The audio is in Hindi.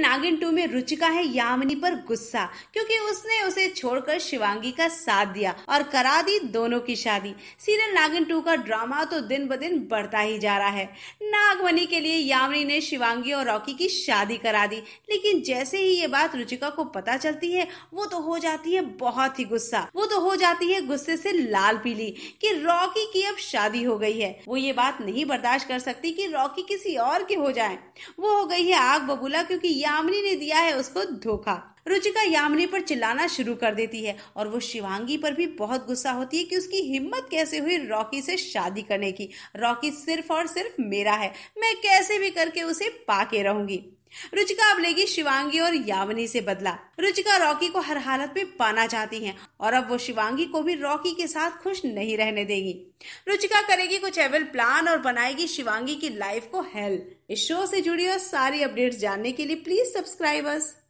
नागिन टू में रुचिका है यामिनी पर गुस्सा क्योंकि उसने उसे छोड़कर शिवांगी का साथ दिया और करा दी दोनों की शादी सीरियल नागिन टू का ड्रामा तो दिन ब दिन बढ़ता ही जा रहा है नागमनी के लिए यामिनी ने शिवांगी और रॉकी की शादी करा दी लेकिन जैसे ही ये बात रुचिका को पता चलती है वो तो हो जाती है बहुत ही गुस्सा वो तो हो जाती है गुस्से से लाल पीली कि रॉकी की अब शादी हो गई है वो ये बात नहीं बर्दाश्त कर सकती कि रॉकी किसी और के हो जाए वो हो गई है आग बबूला क्योंकि यामिनी ने दिया है उसको धोखा रुचिका यामिनी पर चिल्लाना शुरू कर देती है और वो शिवांगी पर भी बहुत गुस्सा होती है कि उसकी हिम्मत कैसे हुई रॉकी से शादी करने की रॉकी सिर्फ और सिर्फ मेरा है मैं कैसे भी करके उसे पाके रहूंगी रुचिका अब लेगी शिवांगी और यामिनी से बदला रुचिका रॉकी को हर हालत में पाना चाहती हैं और अब वो शिवांगी को भी रॉकी के साथ खुश नहीं रहने देगी रुचिका करेगी कुछ एवल प्लान और बनाएगी शिवांगी की लाइफ को हेल इस शो से जुड़ी और सारी अपडेट्स जानने के लिए प्लीज सब्सक्राइब अस